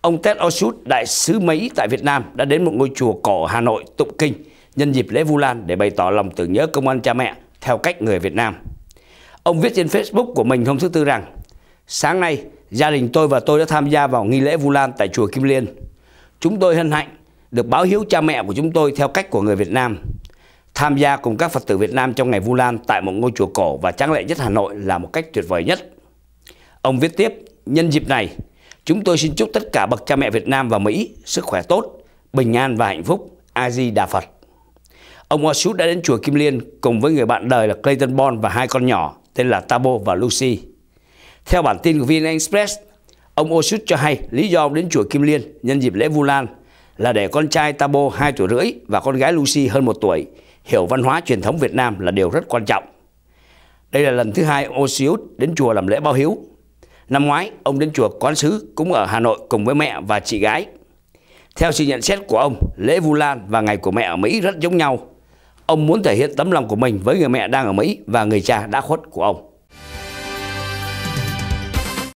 Ông Ted Osut, đại sứ Mỹ tại Việt Nam đã đến một ngôi chùa cổ Hà Nội tụng kinh nhân dịp lễ Vu Lan để bày tỏ lòng tưởng nhớ công an cha mẹ theo cách người Việt Nam. Ông viết trên Facebook của mình hôm thứ Tư rằng Sáng nay, gia đình tôi và tôi đã tham gia vào nghi lễ Vu Lan tại chùa Kim Liên. Chúng tôi hân hạnh được báo hiếu cha mẹ của chúng tôi theo cách của người Việt Nam. Tham gia cùng các Phật tử Việt Nam trong ngày Vu Lan tại một ngôi chùa cổ và tráng lệ nhất Hà Nội là một cách tuyệt vời nhất. Ông viết tiếp, nhân dịp này, Chúng tôi xin chúc tất cả bậc cha mẹ Việt Nam và Mỹ sức khỏe tốt, bình an và hạnh phúc. A Di Đà Phật. Ông Wasut đã đến chùa Kim Liên cùng với người bạn đời là Clayton Bond và hai con nhỏ tên là Tabo và Lucy. Theo bản tin của VN Express, ông Wasut cho hay lý do ông đến chùa Kim Liên nhân dịp lễ Vu Lan là để con trai Tabo 2 tuổi rưỡi và con gái Lucy hơn 1 tuổi hiểu văn hóa truyền thống Việt Nam là điều rất quan trọng. Đây là lần thứ hai Osius đến chùa làm lễ bao hiếu Năm ngoái, ông đến chùa Quán Sứ cũng ở Hà Nội cùng với mẹ và chị gái. Theo sự nhận xét của ông, lễ Vu Lan và ngày của mẹ ở Mỹ rất giống nhau. Ông muốn thể hiện tấm lòng của mình với người mẹ đang ở Mỹ và người cha đã khuất của ông.